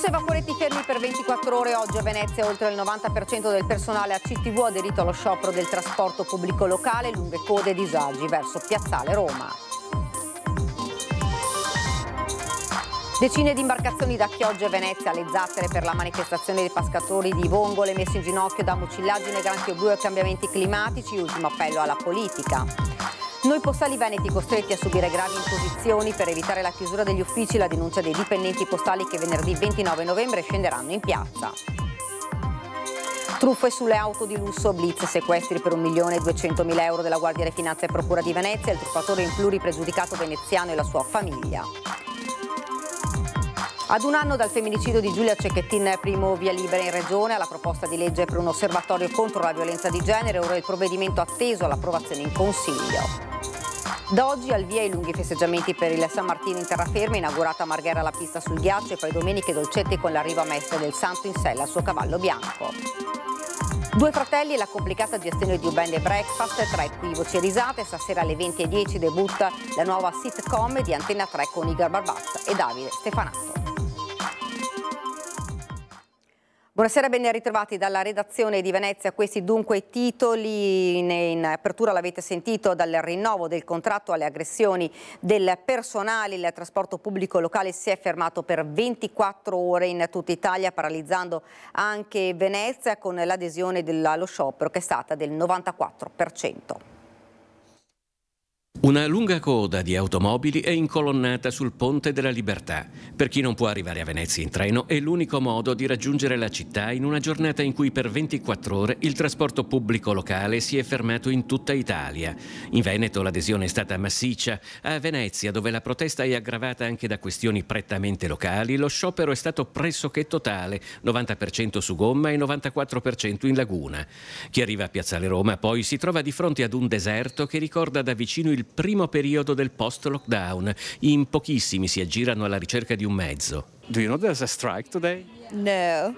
Bus e vaporetti fermi per 24 ore oggi a Venezia. Oltre il 90% del personale a CTV ha aderito allo sciopero del trasporto pubblico locale, lunghe code e disagi verso Piazzale Roma. Decine di imbarcazioni da Chioggia e Venezia alle zattere per la manifestazione dei pascatori di vongole messe in ginocchio da mucillaggine, granchio blu e cambiamenti climatici. Ultimo appello alla politica. Noi postali veneti costretti a subire gravi imposizioni per evitare la chiusura degli uffici, la denuncia dei dipendenti postali che venerdì 29 novembre scenderanno in piazza. Truffe sulle auto di lusso, blitz, sequestri per 1.200.000 euro della Guardia di Finanza e Procura di Venezia, il truffatore in pluripregiudicato veneziano e la sua famiglia. Ad un anno dal femminicidio di Giulia Cecchettin, primo via libera in regione, alla proposta di legge per un osservatorio contro la violenza di genere, ora il provvedimento atteso all'approvazione in Consiglio. Da oggi al via i lunghi festeggiamenti per il San Martino in terraferma, inaugurata a Marghera la pista sul ghiaccio e poi domeniche dolcetti con l'arrivo a Mestre del Santo in sella al suo cavallo bianco. Due fratelli e la complicata gestione di un e breakfast, tra equivoci e risate, stasera alle 20.10 debutta la nuova sitcom di Antena 3 con Igor Barbazza e Davide Stefanato. Buonasera, ben ritrovati dalla redazione di Venezia. Questi dunque i titoli in, in apertura l'avete sentito dal rinnovo del contratto alle aggressioni del personale. Il trasporto pubblico locale si è fermato per 24 ore in tutta Italia, paralizzando anche Venezia con l'adesione allo sciopero che è stata del 94%. Una lunga coda di automobili è incolonnata sul Ponte della Libertà. Per chi non può arrivare a Venezia in treno è l'unico modo di raggiungere la città in una giornata in cui per 24 ore il trasporto pubblico locale si è fermato in tutta Italia. In Veneto l'adesione è stata massiccia, a Venezia dove la protesta è aggravata anche da questioni prettamente locali, lo sciopero è stato pressoché totale, 90% su gomma e 94% in laguna. Chi arriva a Piazzale Roma poi si trova di fronte ad un deserto che ricorda da vicino il primo periodo del post-lockdown. In pochissimi si aggirano alla ricerca di un mezzo. Do you know there's a strike today? No.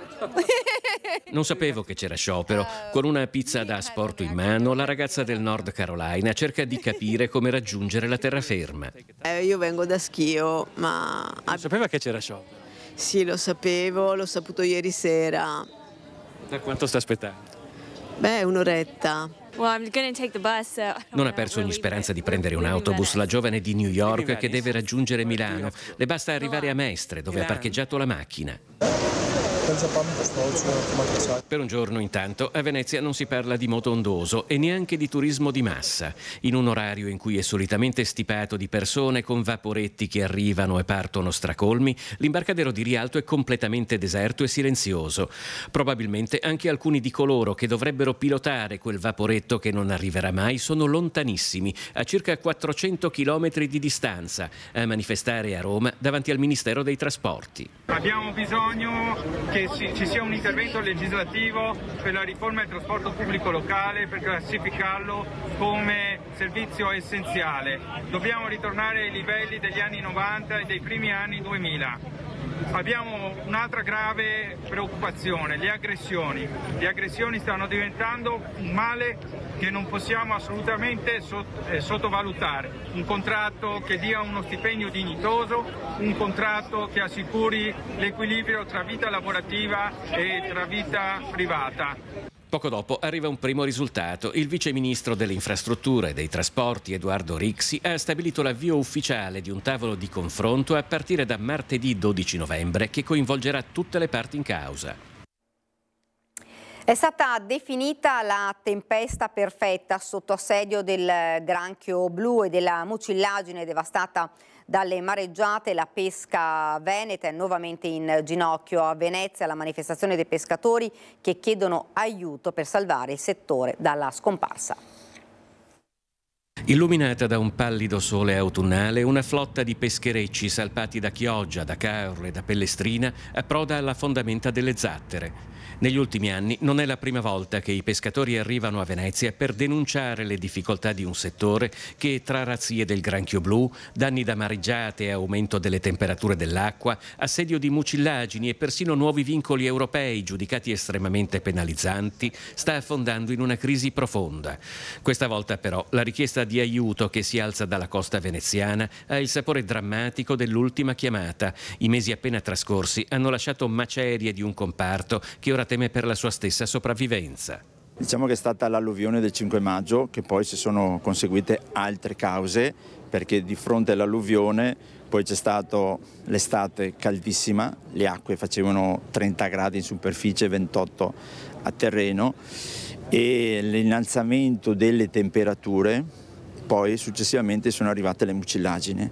non sapevo che c'era sciopero. Con una pizza da sport in mano, la ragazza del North Carolina cerca di capire come raggiungere la terraferma. Eh, io vengo da Schio, ma... Non sapeva che c'era sciopero? Sì, lo sapevo, l'ho saputo ieri sera. Da quanto sta aspettando? Beh, un'oretta. Non ha perso ogni speranza di prendere un autobus la giovane di New York che deve raggiungere Milano. Le basta arrivare a Mestre, dove ha parcheggiato la macchina. Per un giorno intanto a Venezia non si parla di motondoso e neanche di turismo di massa, in un orario in cui è solitamente stipato di persone con vaporetti che arrivano e partono stracolmi, l'imbarcadero di Rialto è completamente deserto e silenzioso. Probabilmente anche alcuni di coloro che dovrebbero pilotare quel vaporetto che non arriverà mai sono lontanissimi, a circa 400 km di distanza, a manifestare a Roma davanti al Ministero dei Trasporti. Abbiamo bisogno che ci sia un intervento legislativo per la riforma del trasporto pubblico locale per classificarlo come servizio essenziale. Dobbiamo ritornare ai livelli degli anni 90 e dei primi anni 2000. Abbiamo un'altra grave preoccupazione, le aggressioni. Le aggressioni stanno diventando un male che non possiamo assolutamente eh, sottovalutare. Un contratto che dia uno stipendio dignitoso, un contratto che assicuri l'equilibrio tra vita lavorativa e tra vita privata. Poco dopo arriva un primo risultato. Il vice ministro delle infrastrutture e dei trasporti, Edoardo Rixi, ha stabilito l'avvio ufficiale di un tavolo di confronto a partire da martedì 12 novembre che coinvolgerà tutte le parti in causa. È stata definita la tempesta perfetta sotto assedio del granchio blu e della mucillagine devastata dalle mareggiate, la pesca veneta è nuovamente in ginocchio a Venezia, la manifestazione dei pescatori che chiedono aiuto per salvare il settore dalla scomparsa. Illuminata da un pallido sole autunnale, una flotta di pescherecci salpati da Chioggia, da Carro e da Pellestrina approda alla fondamenta delle Zattere. Negli ultimi anni non è la prima volta che i pescatori arrivano a Venezia per denunciare le difficoltà di un settore che, tra razzie del granchio blu, danni da mareggiate, e aumento delle temperature dell'acqua, assedio di mucillagini e persino nuovi vincoli europei giudicati estremamente penalizzanti, sta affondando in una crisi profonda. Questa volta però la richiesta di di aiuto che si alza dalla costa veneziana ha il sapore drammatico dell'ultima chiamata. I mesi appena trascorsi hanno lasciato macerie di un comparto che ora teme per la sua stessa sopravvivenza. Diciamo che è stata l'alluvione del 5 maggio che poi si sono conseguite altre cause perché di fronte all'alluvione poi c'è stata l'estate caldissima, le acque facevano 30 gradi in superficie, 28 a terreno e l'innalzamento delle temperature poi successivamente sono arrivate le mucillagini.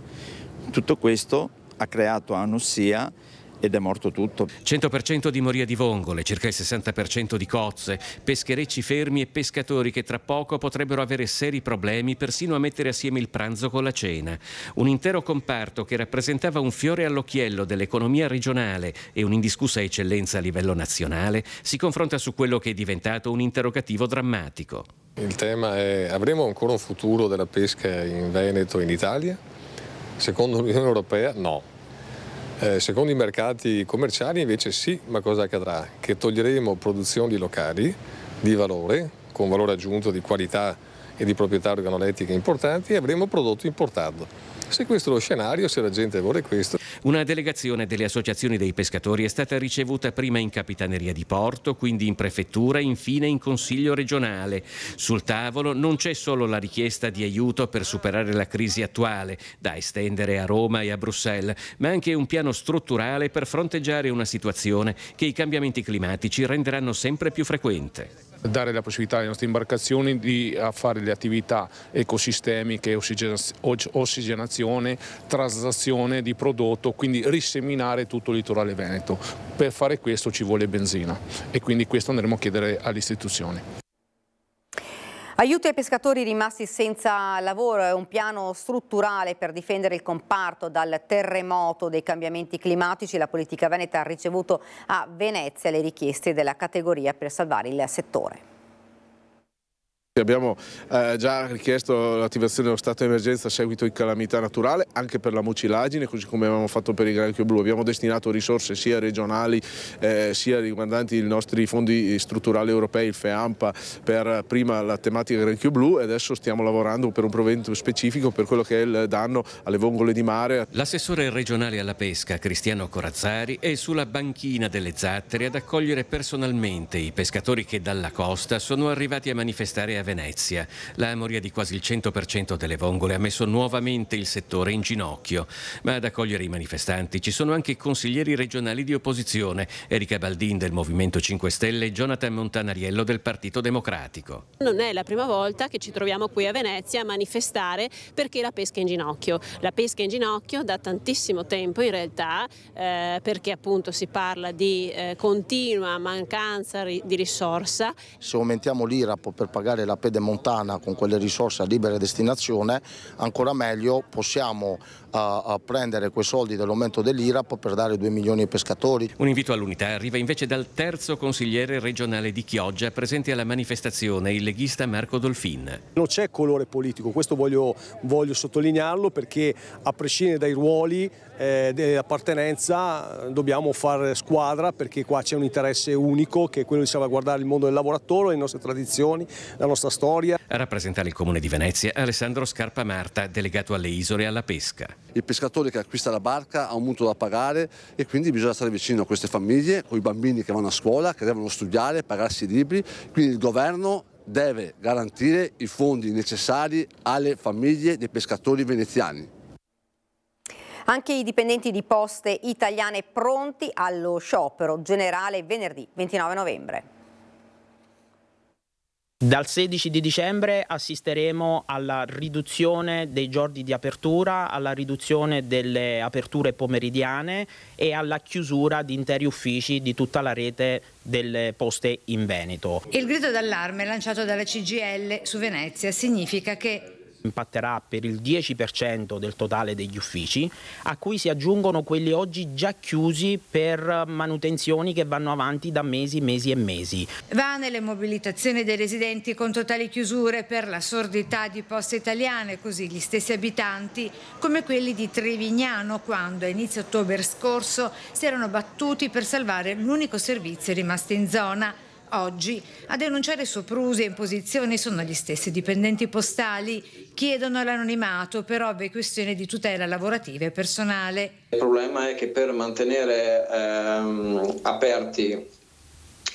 Tutto questo ha creato anossia ed è morto tutto. 100% di moria di vongole, circa il 60% di cozze, pescherecci fermi e pescatori che tra poco potrebbero avere seri problemi persino a mettere assieme il pranzo con la cena. Un intero comparto che rappresentava un fiore all'occhiello dell'economia regionale e un'indiscussa eccellenza a livello nazionale, si confronta su quello che è diventato un interrogativo drammatico. Il tema è avremo ancora un futuro della pesca in Veneto e in Italia? Secondo l'Unione Europea no, eh, secondo i mercati commerciali invece sì, ma cosa accadrà? Che toglieremo produzioni locali di valore, con valore aggiunto di qualità e di proprietà organolettiche importanti e avremo prodotto importato se questo è lo scenario, se la gente vuole questo. Una delegazione delle associazioni dei pescatori è stata ricevuta prima in Capitaneria di Porto, quindi in Prefettura e infine in Consiglio regionale. Sul tavolo non c'è solo la richiesta di aiuto per superare la crisi attuale, da estendere a Roma e a Bruxelles, ma anche un piano strutturale per fronteggiare una situazione che i cambiamenti climatici renderanno sempre più frequente dare la possibilità alle nostre imbarcazioni di eh, fare le attività ecosistemiche, ossigenazione, traslazione di prodotto, quindi riseminare tutto il litorale veneto. Per fare questo ci vuole benzina e quindi questo andremo a chiedere alle istituzioni. Aiuti ai pescatori rimasti senza lavoro è un piano strutturale per difendere il comparto dal terremoto dei cambiamenti climatici. La politica veneta ha ricevuto a Venezia le richieste della categoria per salvare il settore. Abbiamo eh, già richiesto l'attivazione dello stato di emergenza a seguito di calamità naturale anche per la mucilagine, così come abbiamo fatto per il granchio blu. Abbiamo destinato risorse sia regionali eh, sia riguardanti i nostri fondi strutturali europei, il FEAMPA, per prima la tematica granchio blu e adesso stiamo lavorando per un provvedimento specifico per quello che è il danno alle vongole di mare. L'assessore regionale alla pesca, Cristiano Corazzari, è sulla banchina delle zattere ad accogliere personalmente i pescatori che dalla costa sono arrivati a manifestare a a Venezia. La moria di quasi il 100% delle vongole ha messo nuovamente il settore in ginocchio, ma ad accogliere i manifestanti ci sono anche consiglieri regionali di opposizione, Erika Baldin del Movimento 5 Stelle e Jonathan Montanariello del Partito Democratico. Non è la prima volta che ci troviamo qui a Venezia a manifestare perché la pesca è in ginocchio. La pesca è in ginocchio da tantissimo tempo in realtà eh, perché appunto si parla di eh, continua mancanza di risorsa. Se aumentiamo l'IRAP per pagare la la pedemontana con quelle risorse a libera destinazione, ancora meglio possiamo uh, prendere quei soldi dell'aumento dell'IRAP per dare 2 milioni ai pescatori. Un invito all'unità arriva invece dal terzo consigliere regionale di Chioggia, presente alla manifestazione, il leghista Marco Dolfin. Non c'è colore politico, questo voglio, voglio sottolinearlo perché a prescindere dai ruoli eh, dell'appartenenza dobbiamo fare squadra perché qua c'è un interesse unico che è quello di salvaguardare il mondo del lavoratore, le nostre tradizioni, la nostra nostra storia. A rappresentare il comune di Venezia Alessandro Scarpamarta, delegato alle isole e alla pesca. Il pescatore che acquista la barca ha un mutuo da pagare e quindi bisogna stare vicino a queste famiglie, con i bambini che vanno a scuola, che devono studiare, pagarsi i libri, quindi il governo deve garantire i fondi necessari alle famiglie dei pescatori veneziani. Anche i dipendenti di poste italiane pronti allo sciopero generale venerdì 29 novembre. Dal 16 di dicembre assisteremo alla riduzione dei giorni di apertura, alla riduzione delle aperture pomeridiane e alla chiusura di interi uffici di tutta la rete delle poste in Veneto. Il grido d'allarme lanciato dalla CGL su Venezia significa che impatterà per il 10% del totale degli uffici, a cui si aggiungono quelli oggi già chiusi per manutenzioni che vanno avanti da mesi, mesi e mesi. Vane le mobilitazioni dei residenti con totali chiusure per la sordità di poste italiane, così gli stessi abitanti come quelli di Trevignano quando a inizio ottobre scorso si erano battuti per salvare l'unico servizio rimasto in zona. Oggi a denunciare soprusi e imposizioni sono gli stessi dipendenti postali, chiedono l'anonimato per ovvie questioni di tutela lavorativa e personale. Il problema è che per mantenere ehm, aperti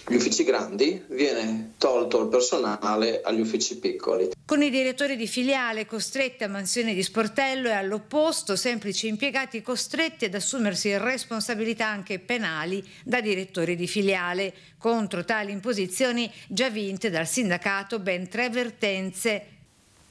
gli uffici grandi viene tolto il personale agli uffici piccoli. Con i direttori di filiale costretti a mansioni di sportello e all'opposto semplici impiegati costretti ad assumersi responsabilità anche penali da direttori di filiale. Contro tali imposizioni già vinte dal sindacato ben tre vertenze.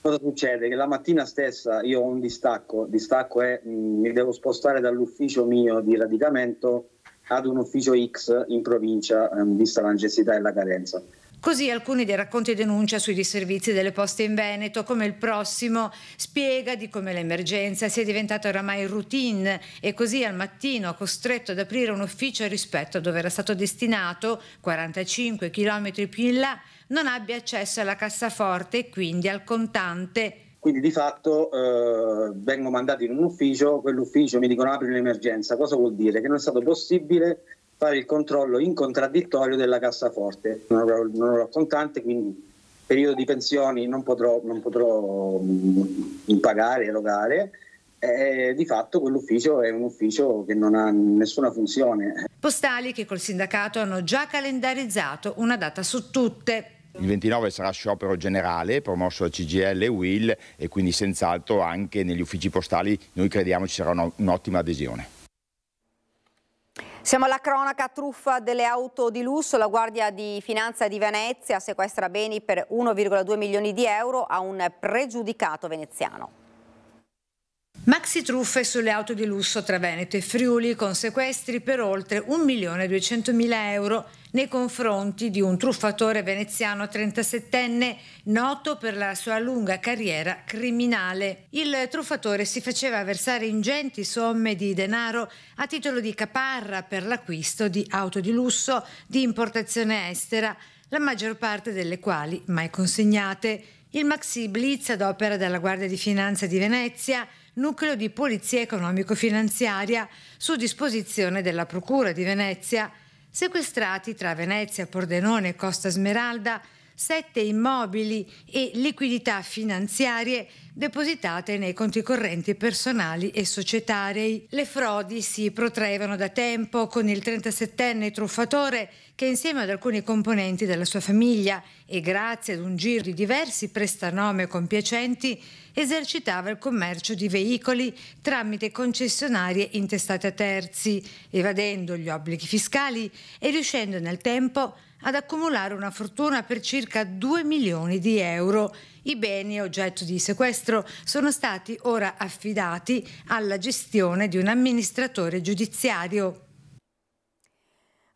Cosa succede? Che la mattina stessa io ho un distacco, distacco è mh, mm, mi devo spostare dall'ufficio mio di radicamento ad un ufficio X in provincia, ehm, vista la necessità e la carenza. Così alcuni dei racconti e denuncia sui disservizi delle poste in Veneto, come il prossimo spiega di come l'emergenza sia diventata oramai routine e così al mattino costretto ad aprire un ufficio rispetto a dove era stato destinato 45 km più in là, non abbia accesso alla cassaforte e quindi al contante quindi di fatto eh, vengo mandato in un ufficio, quell'ufficio mi dicono apri un'emergenza. Cosa vuol dire? Che non è stato possibile fare il controllo in contraddittorio della cassaforte. Non avrò, non avrò contante, quindi periodo di pensioni non potrò, non potrò mm, pagare, erogare. Eh, di fatto quell'ufficio è un ufficio che non ha nessuna funzione. Postali che col sindacato hanno già calendarizzato una data su tutte il 29 sarà sciopero generale promosso da CGL e Will e quindi senz'altro anche negli uffici postali noi crediamo ci sarà un'ottima adesione. Siamo alla cronaca truffa delle auto di lusso. La Guardia di Finanza di Venezia sequestra beni per 1,2 milioni di euro a un pregiudicato veneziano. Maxi truffe sulle auto di lusso tra Veneto e Friuli con sequestri per oltre 1.200.000 euro nei confronti di un truffatore veneziano 37enne noto per la sua lunga carriera criminale. Il truffatore si faceva versare ingenti somme di denaro a titolo di caparra per l'acquisto di auto di lusso di importazione estera, la maggior parte delle quali mai consegnate. Il Maxi Blitz ad opera della Guardia di Finanza di Venezia nucleo di polizia economico-finanziaria su disposizione della Procura di Venezia, sequestrati tra Venezia, Pordenone e Costa Smeralda sette immobili e liquidità finanziarie depositate nei conti correnti personali e societari. Le frodi si protraevano da tempo con il 37enne truffatore che insieme ad alcuni componenti della sua famiglia e grazie ad un giro di diversi prestanome compiacenti esercitava il commercio di veicoli tramite concessionarie intestate a terzi, evadendo gli obblighi fiscali e riuscendo nel tempo ad accumulare una fortuna per circa 2 milioni di euro. I beni oggetto di sequestro sono stati ora affidati alla gestione di un amministratore giudiziario.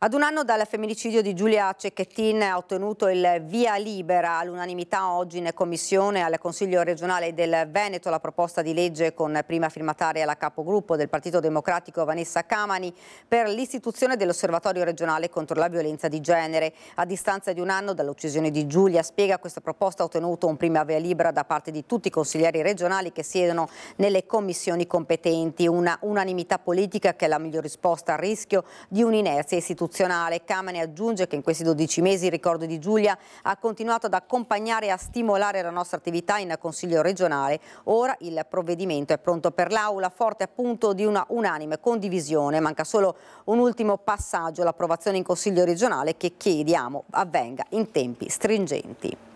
Ad un anno dal femminicidio di Giulia Cecchettin ha ottenuto il via libera all'unanimità oggi in commissione al Consiglio regionale del Veneto la proposta di legge con prima firmataria la capogruppo del Partito Democratico Vanessa Camani per l'istituzione dell'Osservatorio regionale contro la violenza di genere. A distanza di un anno dall'uccisione di Giulia spiega questa proposta ha ottenuto un prima via libera da parte di tutti i consiglieri regionali che siedono nelle commissioni competenti, una unanimità politica che è la miglior risposta al rischio di un'inerzia istituzionale istituzionale. Camane aggiunge che in questi 12 mesi il ricordo di Giulia ha continuato ad accompagnare e a stimolare la nostra attività in Consiglio regionale. Ora il provvedimento è pronto per l'Aula, forte appunto di una unanime condivisione. Manca solo un ultimo passaggio, l'approvazione in Consiglio regionale che chiediamo avvenga in tempi stringenti.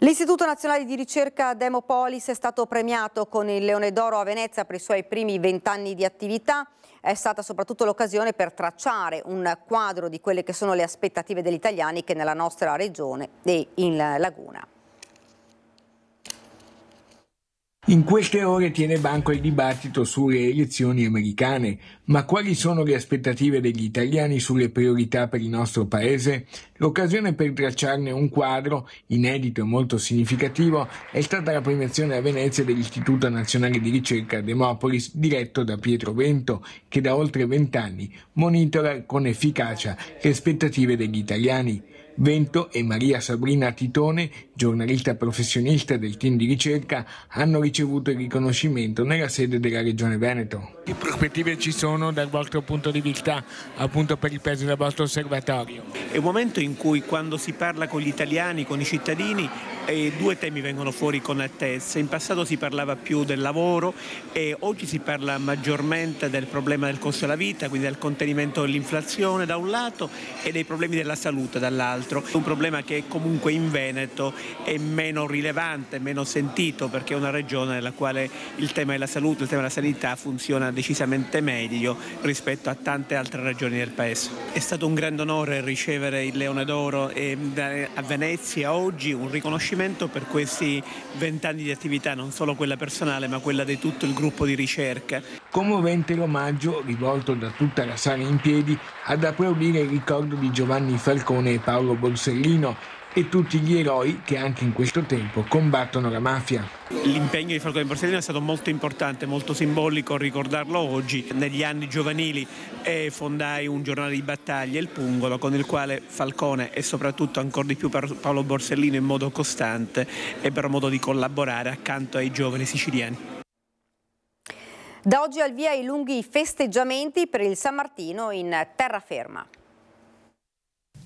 L'Istituto Nazionale di Ricerca Demopolis è stato premiato con il Leone d'Oro a Venezia per i suoi primi vent'anni di attività. È stata soprattutto l'occasione per tracciare un quadro di quelle che sono le aspettative degli italiani che nella nostra regione e in Laguna. In queste ore tiene banco il dibattito sulle elezioni americane, ma quali sono le aspettative degli italiani sulle priorità per il nostro Paese? L'occasione per tracciarne un quadro, inedito e molto significativo, è stata la premiazione a Venezia dell'Istituto Nazionale di Ricerca Demopolis, diretto da Pietro Vento, che da oltre vent'anni monitora con efficacia le aspettative degli italiani. Vento e Maria Sabrina Titone, giornalista professionista del team di ricerca, hanno ricevuto il riconoscimento nella sede della Regione Veneto. Che prospettive ci sono dal vostro punto di vista appunto per il peso del vostro osservatorio? È un momento in cui quando si parla con gli italiani, con i cittadini, eh, due temi vengono fuori con attesa. In passato si parlava più del lavoro e oggi si parla maggiormente del problema del costo della vita, quindi del contenimento dell'inflazione da un lato e dei problemi della salute dall'altro altro, un problema che comunque in Veneto è meno rilevante, meno sentito perché è una regione nella quale il tema della salute, il tema della sanità funziona decisamente meglio rispetto a tante altre regioni del paese. È stato un grande onore ricevere il Leone d'Oro eh, a Venezia oggi, un riconoscimento per questi vent'anni di attività, non solo quella personale ma quella di tutto il gruppo di ricerca commovente l'omaggio rivolto da tutta la sala in piedi ad applaudire il ricordo di Giovanni Falcone e Paolo Borsellino e tutti gli eroi che anche in questo tempo combattono la mafia. L'impegno di Falcone Borsellino è stato molto importante, molto simbolico ricordarlo oggi. Negli anni giovanili eh, fondai un giornale di battaglia, il Pungolo, con il quale Falcone e soprattutto ancora di più Paolo Borsellino in modo costante ebbero modo di collaborare accanto ai giovani siciliani. Da oggi al via i lunghi festeggiamenti per il San Martino in terraferma.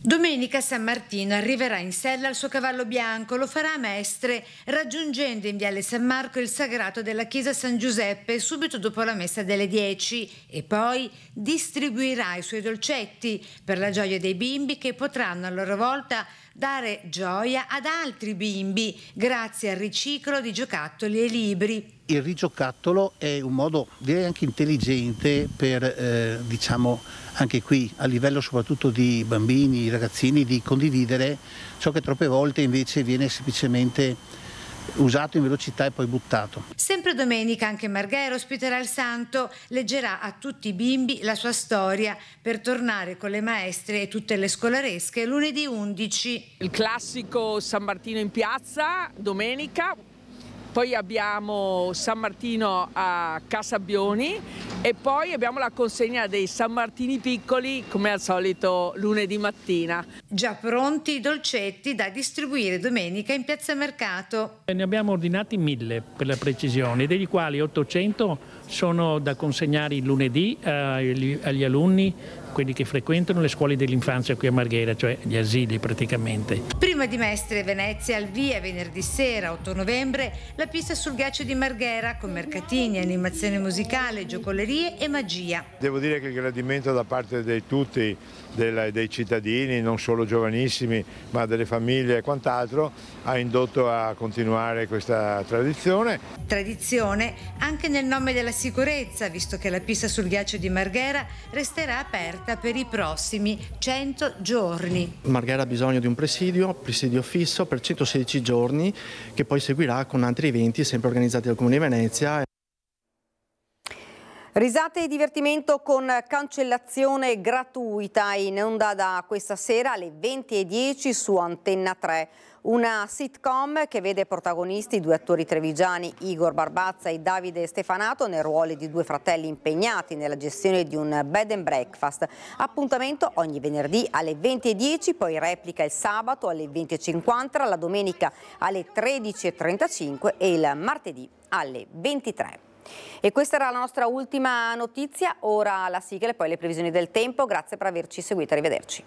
Domenica San Martino arriverà in sella al suo cavallo bianco, lo farà a Mestre, raggiungendo in Viale San Marco il sagrato della chiesa San Giuseppe subito dopo la messa delle 10 e poi distribuirà i suoi dolcetti per la gioia dei bimbi che potranno a loro volta dare gioia ad altri bimbi grazie al riciclo di giocattoli e libri il rigiocattolo è un modo direi anche intelligente per eh, diciamo anche qui a livello soprattutto di bambini, ragazzini di condividere ciò che troppe volte invece viene semplicemente usato in velocità e poi buttato. Sempre domenica anche Marghera ospiterà il santo, leggerà a tutti i bimbi la sua storia per tornare con le maestre e tutte le scolaresche lunedì 11. Il classico San Martino in piazza, domenica, poi abbiamo San Martino a Casabbioni e poi abbiamo la consegna dei San Martini piccoli come al solito lunedì mattina. Già pronti i dolcetti da distribuire domenica in Piazza Mercato. Eh, ne abbiamo ordinati mille per la precisione, dei quali 800 sono da consegnare il lunedì eh, agli alunni quelli che frequentano le scuole dell'infanzia qui a Marghera, cioè gli asili praticamente. Prima di Mestre Venezia al via venerdì sera 8 novembre la pista sul ghiaccio di Marghera con mercatini, animazione musicale, giocolerie e magia. Devo dire che il gradimento da parte di tutti, dei cittadini, non solo giovanissimi, ma delle famiglie e quant'altro, ha indotto a continuare questa tradizione. Tradizione anche nel nome della sicurezza, visto che la pista sul ghiaccio di Marghera resterà aperta aperta per i prossimi 100 giorni. Marghera ha bisogno di un presidio, presidio fisso per 116 giorni che poi seguirà con altri eventi sempre organizzati dal Comune di Venezia. Risate e divertimento con cancellazione gratuita in onda da questa sera alle 20.10 su Antenna 3. Una sitcom che vede protagonisti due attori trevigiani, Igor Barbazza e Davide Stefanato, nei ruoli di due fratelli impegnati nella gestione di un bed and breakfast. Appuntamento ogni venerdì alle 20.10, poi replica il sabato alle 20.50, la domenica alle 13.35 e il martedì alle 23. E questa era la nostra ultima notizia, ora la sigla e poi le previsioni del tempo. Grazie per averci seguito, arrivederci.